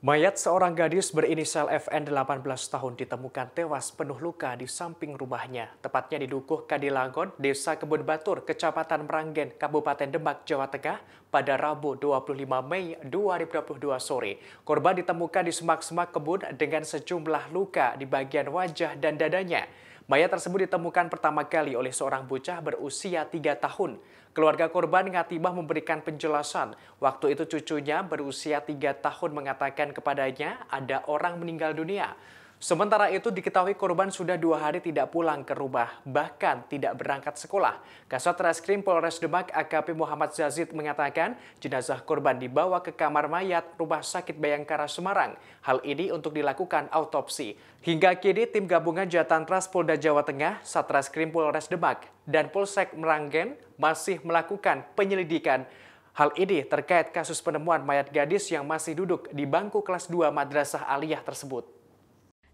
Mayat seorang gadis berinisial FN 18 tahun ditemukan tewas penuh luka di samping rumahnya, tepatnya di Dukuh Kadilangon, Desa Kebun Batur, Kecamatan Meranggen, Kabupaten Demak, Jawa Tengah, pada Rabu 25 Mei 2022 sore. Korban ditemukan di semak-semak kebun dengan sejumlah luka di bagian wajah dan dadanya. Mayat tersebut ditemukan pertama kali oleh seorang bocah berusia 3 tahun. Keluarga korban Ngatibah memberikan penjelasan. Waktu itu cucunya berusia 3 tahun mengatakan kepadanya ada orang meninggal dunia. Sementara itu diketahui korban sudah dua hari tidak pulang ke rumah, bahkan tidak berangkat sekolah. Kasat Reskrim Polres Demak AKP Muhammad Zazid mengatakan jenazah korban dibawa ke kamar mayat Rumah Sakit Bayangkara Semarang. Hal ini untuk dilakukan autopsi. Hingga kini tim gabungan Jatantras Polda Jawa Tengah, Satreskrim Polres Demak, dan Polsek Meranggen masih melakukan penyelidikan Hal ini terkait kasus penemuan mayat gadis yang masih duduk di bangku kelas 2 Madrasah Aliyah tersebut.